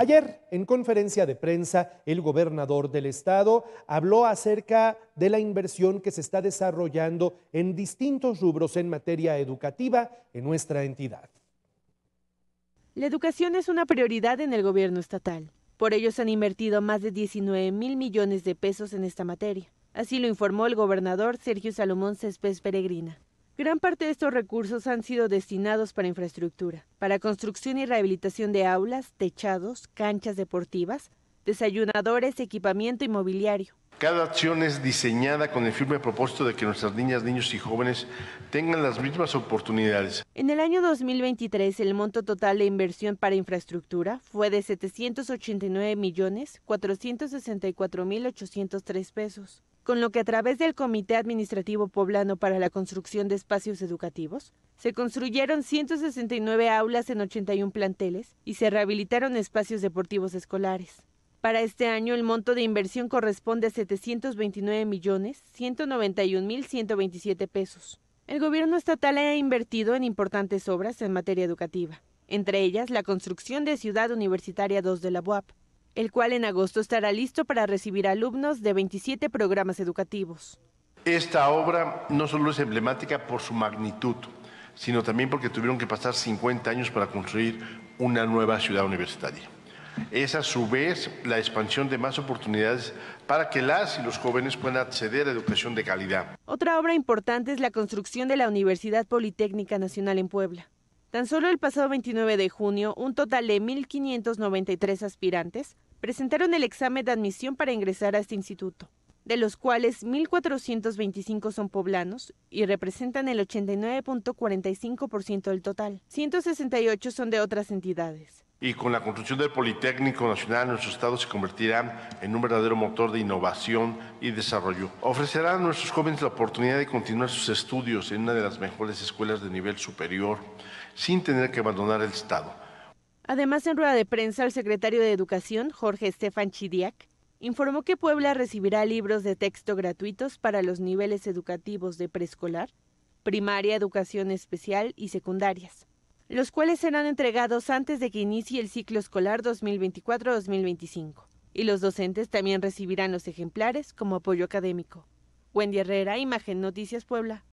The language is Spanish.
Ayer, en conferencia de prensa, el gobernador del estado habló acerca de la inversión que se está desarrollando en distintos rubros en materia educativa en nuestra entidad. La educación es una prioridad en el gobierno estatal. Por ello se han invertido más de 19 mil millones de pesos en esta materia. Así lo informó el gobernador Sergio Salomón Céspedes Peregrina. Gran parte de estos recursos han sido destinados para infraestructura, para construcción y rehabilitación de aulas, techados, canchas deportivas, desayunadores, equipamiento inmobiliario. Cada acción es diseñada con el firme propósito de que nuestras niñas, niños y jóvenes tengan las mismas oportunidades. En el año 2023, el monto total de inversión para infraestructura fue de 789.464.803 pesos con lo que a través del Comité Administrativo Poblano para la Construcción de Espacios Educativos, se construyeron 169 aulas en 81 planteles y se rehabilitaron espacios deportivos escolares. Para este año el monto de inversión corresponde a $729,191,127. pesos. El gobierno estatal ha invertido en importantes obras en materia educativa, entre ellas la construcción de Ciudad Universitaria 2 de la UAP, el cual en agosto estará listo para recibir alumnos de 27 programas educativos. Esta obra no solo es emblemática por su magnitud, sino también porque tuvieron que pasar 50 años para construir una nueva ciudad universitaria. Es a su vez la expansión de más oportunidades para que las y los jóvenes puedan acceder a educación de calidad. Otra obra importante es la construcción de la Universidad Politécnica Nacional en Puebla. Tan solo el pasado 29 de junio, un total de 1.593 aspirantes presentaron el examen de admisión para ingresar a este instituto de los cuales 1.425 son poblanos y representan el 89.45% del total. 168 son de otras entidades. Y con la construcción del Politécnico Nacional, nuestro Estado se convertirá en un verdadero motor de innovación y desarrollo. Ofrecerá a nuestros jóvenes la oportunidad de continuar sus estudios en una de las mejores escuelas de nivel superior, sin tener que abandonar el Estado. Además, en rueda de prensa, el secretario de Educación, Jorge Estefan Chidiac, informó que Puebla recibirá libros de texto gratuitos para los niveles educativos de preescolar, primaria, educación especial y secundarias, los cuales serán entregados antes de que inicie el ciclo escolar 2024-2025. Y los docentes también recibirán los ejemplares como apoyo académico. Wendy Herrera, Imagen Noticias Puebla.